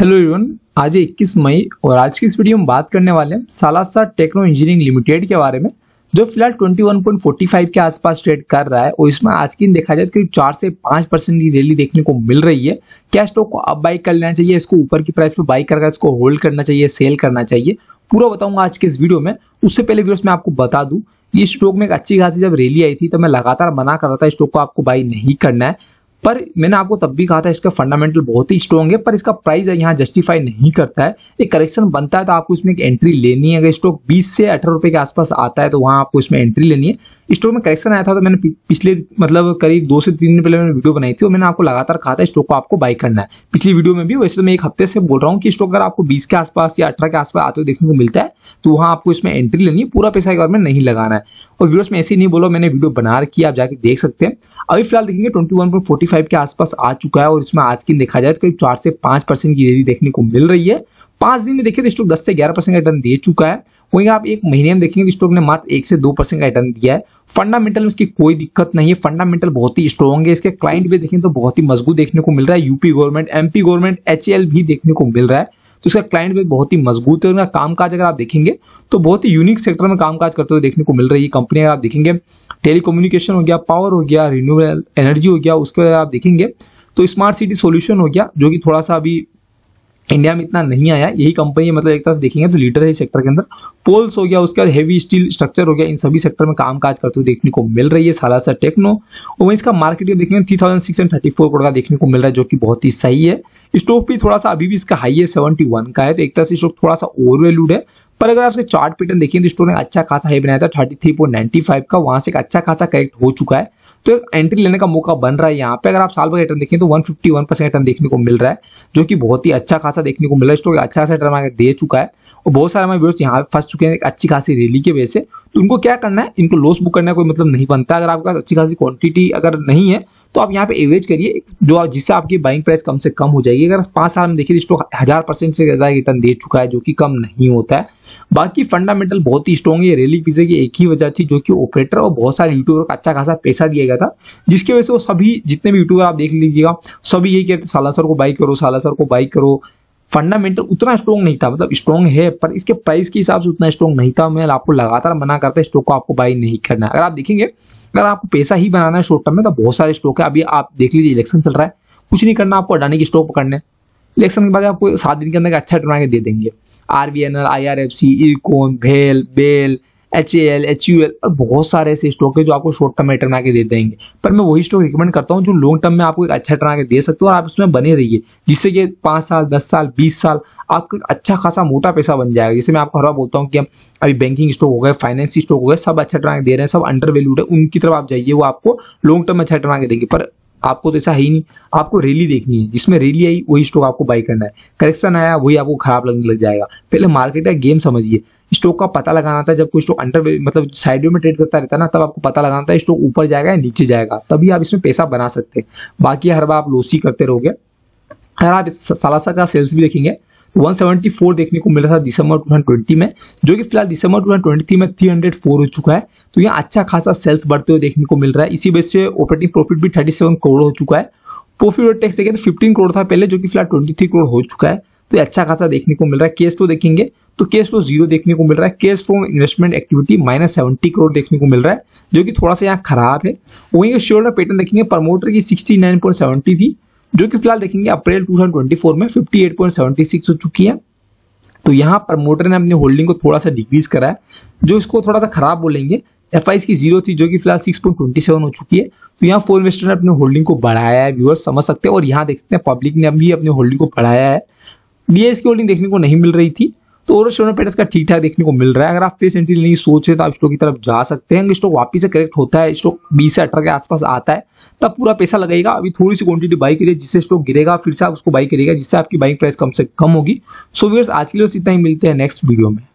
hello everyone आज 21 मई और आज की इस वीडियो में बात करने वाले हैं सालासा टेक्नो इंजीनियरिंग लिमिटेड के बारे में जो फिलहाल 21.45 के आसपास ट्रेड कर रहा है और इसमें आज की दिन देखा जाए तो करीब चार से पांच परसेंट की रैली देखने को मिल रही है क्या स्टॉक को अब बाई कर लेना चाहिए इसको ऊपर की प्राइस पर बाई कर इसको होल्ड करना चाहिए सेल करना चाहिए पूरा बताऊंगा आज के इस वीडियो में उससे पहले वीडियो में आपको बता दू ये स्टॉक में एक अच्छी खासी जब रैली आई थी तो मैं लगातार मना कर रहा था स्टॉक को आपको बाई नहीं करना है पर मैंने आपको तब भी कहा था इसका फंडामेंटल बहुत ही स्ट्रॉन्ग है पर इसका प्राइस यहाँ जस्टिफाई नहीं करता है एक करेक्शन बनता है तो आपको इसमें एक एंट्री लेनी है अगर स्टॉक 20 से अठारह रुपए के आसपास आता है तो वहाँ आपको इसमें एंट्री लेनी है स्टॉक में करेक्शन आया था तो मैंने पिछले मतलब करीब दो से तीन दिन पहले मैंने वीडियो बनाई थी और मैंने आपको लगातार कहा था स्टॉक को आपको बाई करना है पिछली वीडियो में भी वैसे तो मैं एक हफ्ते से बोल रहा हूँ कि स्टॉक अगर आपको बीस के आसपास या अठारह के आसपास आते हुए देखने को मिलता है तो वहाँ आपको इसमें एंट्री लेनी है पूरा पैसा एक बार में नहीं लगाना है और व्यूअर्स में ऐसे नहीं बोला मैंने वीडियो बना रखी है आप जाके देख सकते हैं अभी फिलहाल देखेंगे 21.45 के आसपास आ चुका है और इसमें आज की देखा जाए तो करीब चार से पांच परसेंट की रेडी देखने को मिल रही है पांच दिन में देखिए तो स्टॉक दस से ग्यारह परसेंट का रिटर्न दे चुका है वहीं आप एक महीने में देखेंगे स्टॉक ने मात्र एक से दो परसेंट का रिटर्न दिया है फंडामेंटल में इसकी कोई दिक्कत नहीं है फंडामेंटल बहुत ही स्ट्रॉन्ग है इसके क्लाइंट भी देखें तो बहुत ही मजबूत देखने को मिल रहा है UP government MP government H भी देखने को मिल रहा है तो इसका क्लाइंट बेस बहुत ही मजबूत है उनका कामकाज अगर आप देखेंगे तो बहुत ही यूनिक सेक्टर में कामकाज करते हुए देखने को मिल रही है कंपनी अगर आप देखेंगे टेलीकोम्युनिकेशन हो गया पावर हो गया रिन्यूबल एनर्जी हो गया उसके बाद आप देखेंगे तो स्मार्ट सिटी सोल्यूशन हो गया जो कि थोड़ा सा अभी इंडिया में इतना नहीं आया यही कंपनी मतलब एक तरह से देखेंगे तो लीडर है इस सेक्टर के अंदर पोल्स हो गया उसके बाद हेवी स्टील स्ट्रक्चर हो गया इन सभी सेक्टर में काम काज करते हुए देखने को मिल रही है सालासा टेक्नो और वहीं इसका मार्केट देखेंगे three thousand six and thirty four crore का देखने को मिल रहा है जो कि बहुत ही सही है स्टॉक भी थोड़ा सा अभी भी इसका हाई है सेवेंटी वन का है तो एक तरह से स्टॉक थोड़ा सा वैल्यूड है पर अगर आप चार्ट पैटर्न देखें तो स्टोर ने अच्छा खासा हाई बनाया था thirty three point ninety five का वहां से एक अच्छा खासा करेक्ट हो चुका है तो एक एंट्री लेने का मौका बन रहा है यहाँ पे अगर आप साल भर रिटर्न देखें तो 151 परसेंट रिटर्न देखने को मिल रहा है जो कि बहुत ही अच्छा खासा देखने को मिल रहा है स्टॉक अच्छा खासा रिटर्न दे चुका है और बहुत सारे हमारे व्यवस्था यहाँ फंस चुके हैं एक अच्छी खासी रैली की वजह से तो उनको क्या करना है इनको लॉस बुक करना कोई मतलब नहीं बनता अगर आपके पास अच्छी खासी क्वांटिटी अगर नहीं है तो आप यहाँ पे एवरेज करिए जो जिससे आपकी बाइंग प्राइस कम से कम हो जाएगी अगर पांच साल में देखिए स्टॉक हजार परसेंट से ज्यादा रिटर्न दे चुका है जो कि कम नहीं होता है बाकी फंडामेंटल बहुत ही स्ट्रॉन्ग है रेली पीछे की एक ही वजह थी जो कि ऑपरेटर और बहुत सारे यूट्यूबर को अच्छा खासा पैसा दिया गया था जिसकी वजह से वो सभी जितने भी यूट्यूबर आप देख लीजिएगा सभी यही कहते सालासर को बाई करो सालासर को बाइक करो फंडामेंटल उतना स्ट्रॉन्ग नहीं था मतलब स्ट्रॉन्ग है पर इसके प्राइस के हिसाब से उतना स्ट्रॉन्ग नहीं था मैं आपको लगातार मना करता स्टॉक को आपको बाई नहीं करना अगर आप देखेंगे अगर आपको पैसा ही बनाना है शॉर्ट टर्म में तो बहुत सारे स्टॉक है अभी आप देख लीजिए इलेक्शन चल रहा है कुछ नहीं करना आपको अडानी की स्टॉक पकड़ने इलेक्शन के बाद आपको सात दिन के अंदर अच्छा आगे दे देंगे RVNL I R F C इकोन भेल BEL H A L H U L और बहुत सारे ऐसे स्टॉक है जो आपको शॉर्ट टर्म में रिटर्न आके दे देंगे पर मैं वही स्टॉक रिकमेंड करता हूँ जो लॉन्ग टर्म में आपको एक अच्छा रिटर्न आके दे सकते हो और आप उसमें बने रहिए जिससे कि पाँच साल दस साल बीस साल आपका अच्छा खासा मोटा पैसा बन जाएगा जैसे मैं आपको हर बार बोलता हूँ कि अभी बैंकिंग स्टॉक हो गए फाइनेंस स्टॉक हो गए सब अच्छा रिटर्न दे रहे हैं सब अंडर वैल्यूड है उनकी तरफ आप जाइए वो आपको लॉन्ग टर्म में अच्छा रिटर्न आके देंगे पर आपको तो ऐसा है ही नहीं आपको रैली देखनी है जिसमें रैली आई वही स्टॉक आपको बाई करना है करेक्शन आया वही आपको खराब लगने लग जाएगा पहले मार्केट का गेम समझिए स्टॉक का पता लगाना था जब कोई स्टॉक अंडर मतलब साइड में ट्रेड करता रहता है ना तब आपको पता लगाना था स्टॉक ऊपर जाएगा या नीचे जाएगा तभी आप इसमें पैसा बना सकते हैं बाकी हर बार आप लोसी करते रहोगे अगर आप सालासा का सेल्स भी देखेंगे 174 देखने को मिला था दिसंबर 2020 में जो कि फिलहाल दिसंबर 2023 में 304 हो चुका है तो यहाँ अच्छा खासा सेल्स बढ़ते हुए देखने को मिल रहा है इसी वजह से ऑपरेटिंग प्रॉफिट भी 37 करोड़ हो चुका है प्रॉफिट और टैक्स देखें तो फिफ्टीन करोड़ था पहले जो कि फिलहाल ट्वेंटी करोड़ हो चुका है तो अच्छा खासा देखने को मिल रहा है केस फ्लो देखेंगे तो केस फ्लो जीरो देखने को मिल रहा है cash flow investment activity minus seventy crore देखने को मिल रहा है जो कि थोड़ा सा यहाँ खराब है वहीं शेयर पैटर्न देखेंगे प्रमोटर की सिक्सटी नाइन पॉइंट सेवेंटी थी जो कि फिलहाल देखेंगे अप्रैल 2024 में 58.76 हो चुकी है तो यहाँ प्रमोटर ने अपनी होल्डिंग को थोड़ा सा डिक्रीज करा है जो इसको थोड़ा सा खराब बोलेंगे एफ आई की जीरो थी जो कि फिलहाल 6.27 हो चुकी है तो यहाँ फोर इन्वेस्टर ने अपनी होल्डिंग को बढ़ाया है व्यूअर्स समझ सकते हैं और यहाँ देख सकते हैं पब्लिक ने अभी अपनी होल्डिंग को बढ़ाया है डी की होल्डिंग देखने को नहीं मिल रही थी तो ओवर शोर में पैटर्स का ठीक ठाक देखने को मिल रहा है अगर आप फेस एंट्री लेने की सोच रहे तो आप स्टॉक की तरफ जा सकते हैं स्टॉक वापिस से करेक्ट होता है स्टॉक बीस से अठारह के आसपास आता है तब पूरा पैसा लगेगा अभी थोड़ी सी क्वांटिटी बाई करिए जिससे स्टॉक गिरेगा फिर से आप उसको बाई करिएगा जिससे आपकी बाइंग प्राइस कम से कम होगी सो वीर्स आज के लिए बस इतना ही मिलते हैं नेक्स्ट वीडियो में